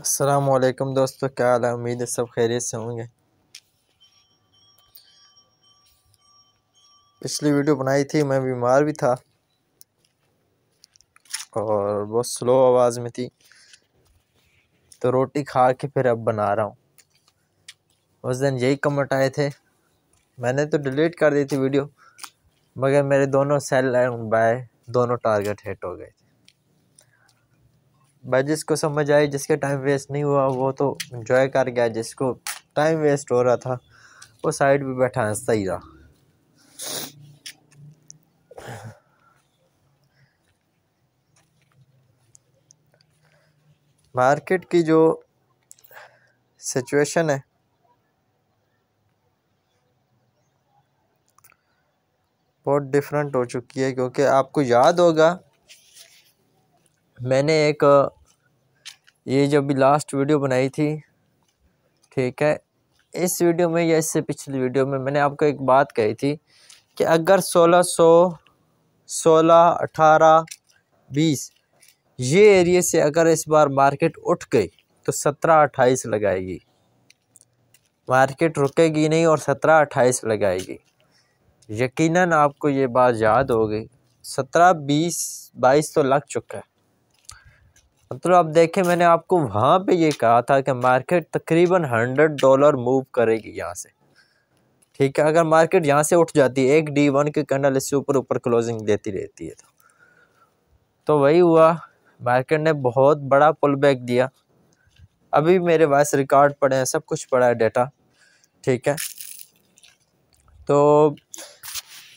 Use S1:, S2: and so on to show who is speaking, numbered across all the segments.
S1: असलकम दोस्तों तो क्या हाल है उम्मीद है सब खैरियत से होंगे पिछली वीडियो बनाई थी मैं बीमार भी था और बहुत स्लो आवाज़ में थी तो रोटी खा के फिर अब बना रहा हूँ उस दिन यही कमेंट आए थे मैंने तो डिलीट कर दी थी वीडियो मगर मेरे दोनों सेल एंड बाय दोनों टारगेट हिट हो गए थे भाई जिसको समझ आई जिसके टाइम वेस्ट नहीं हुआ वो तो इन्जॉय कर गया जिसको टाइम वेस्ट हो रहा था वो साइड पर बैठा हंसता ही रहा मार्केट की जो सिचुएशन है बहुत डिफरेंट हो चुकी है क्योंकि आपको याद होगा मैंने एक ये जो भी लास्ट वीडियो बनाई थी ठीक है इस वीडियो में या इससे पिछली वीडियो में मैंने आपको एक बात कही थी कि अगर 1600 16 18 20 ये एरिए से अगर इस बार मार्केट उठ गई तो 17 28 लगाएगी मार्केट रुकेगी नहीं और 17 28 लगाएगी यकीनन आपको ये बात याद होगी सत्रह बीस बाईस तो लग चुका है मतलब आप देखें मैंने आपको वहाँ पे ये कहा था कि मार्केट तकरीबन हंड्रेड डॉलर मूव करेगी यहाँ से ठीक है अगर मार्केट यहाँ से उठ जाती है एक डी वन के कैंडल इससे ऊपर ऊपर क्लोजिंग देती रहती है तो, तो वही हुआ मार्केट ने बहुत बड़ा पुल बैक दिया अभी मेरे पास रिकॉर्ड पड़े हैं सब कुछ पड़ा है डेटा ठीक है तो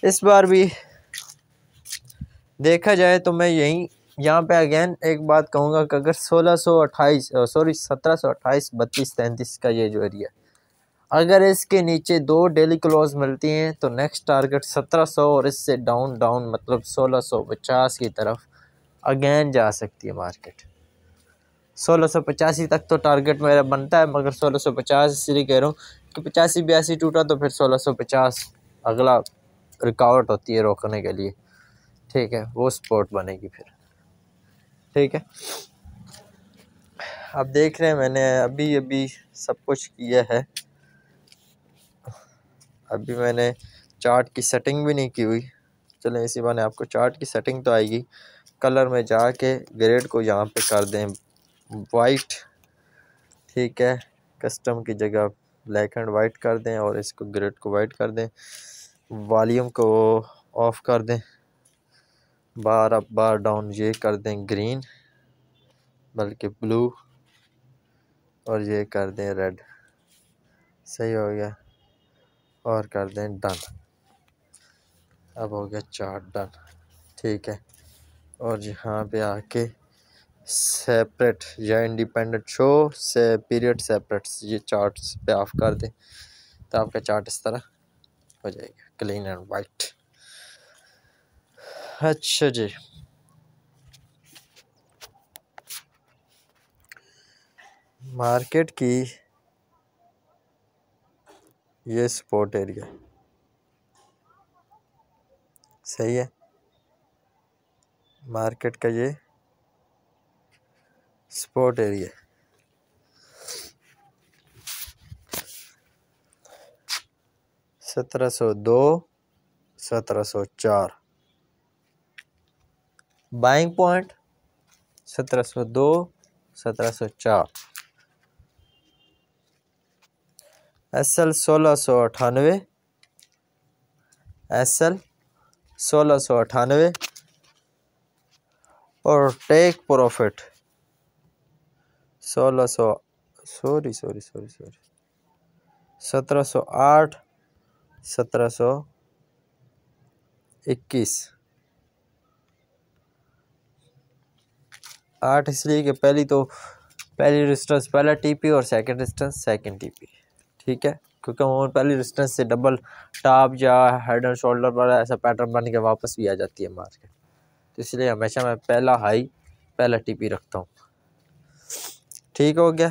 S1: इस बार भी देखा जाए तो मैं यहीं यहाँ पे अगेन एक बात कहूँगा कि अगर सोलह सौ अट्ठाईस सॉरी सत्रह सौ अट्ठाईस बत्तीस तैंतीस का ये जो एरिया अगर इसके नीचे दो डेली क्लोज मिलती हैं तो नेक्स्ट टारगेट सत्रह सौ और इससे डाउन डाउन मतलब सोलह सौ पचास की तरफ अगेन जा सकती है मार्केट सोलह सौ पचासी तक तो टारगेट मेरा बनता है मगर सोलह सौ पचास इसलिए कह रहा हूँ कि पचासी बयासी टूटा तो फिर सोलह सौ पचास अगला रिकावट होती है रोकने के लिए ठीक है वो स्पोर्ट बनेगी फिर ठीक है आप देख रहे हैं मैंने अभी अभी सब कुछ किया है अभी मैंने चार्ट की सेटिंग भी नहीं की हुई चलें इसी बहाने आपको चार्ट की सेटिंग तो आएगी कलर में जा के ग्रेड को यहाँ पे कर दें वाइट ठीक है कस्टम की जगह ब्लैक एंड वाइट कर दें और इसको ग्रेड को वाइट कर दें वॉल्यूम को ऑफ़ कर दें बार अप बार डाउन ये कर दें ग्रीन बल्कि ब्लू और ये कर दें रेड सही हो गया और कर दें डन अब हो गया चार डन ठीक है और यहाँ पे आके सेपरेट या इंडिपेंडेंट शो से पीरियड सेपरेट ये चार्ट्स पे ऑफ कर दें तो आपका चार्ट इस तरह हो जाएगा क्लीन एंड वाइट अच्छा जी मार्केट की ये सपोर्ट एरिया सही है मार्केट का ये सपोर्ट एरिया सत्रह सौ दो सत्रह सौ चार बाइंग पॉइंट 1702 1704 एस एल सोलह सौ अठानवे एस एल सोलह सौ अठानवे और टेक प्रॉफिट सोलह सौ सॉरी सॉरी सॉरी सॉरी सत्रह सौ आठ सत्रह सौ इक्कीस आठ इसलिए कि पहली तो पहली डिस्टेंस पहला टीपी और सेकंड डिस्टेंस सेकंड टीपी ठीक है क्योंकि हम पहली डिस्टेंस से डबल टॉप या हेड एंड शोल्डर पर ऐसा पैटर्न बन के वापस भी आ जाती है मार्केट तो इसलिए हमेशा मैं पहला हाई पहला टीपी रखता हूँ ठीक हो गया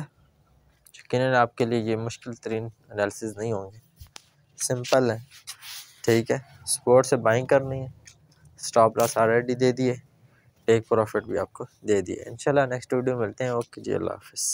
S1: यकीन आपके लिए ये मुश्किल तरीन एनालिसिस नहीं होंगे सिंपल है ठीक है स्पोर्ट से बाइंग करनी है स्टॉप लॉस ऑलरेडी दे दिए एक प्रॉफिट भी आपको दे दिया इंशाल्लाह नेक्स्ट वीडियो मिलते हैं ओके जी अल्लाह हाफिज़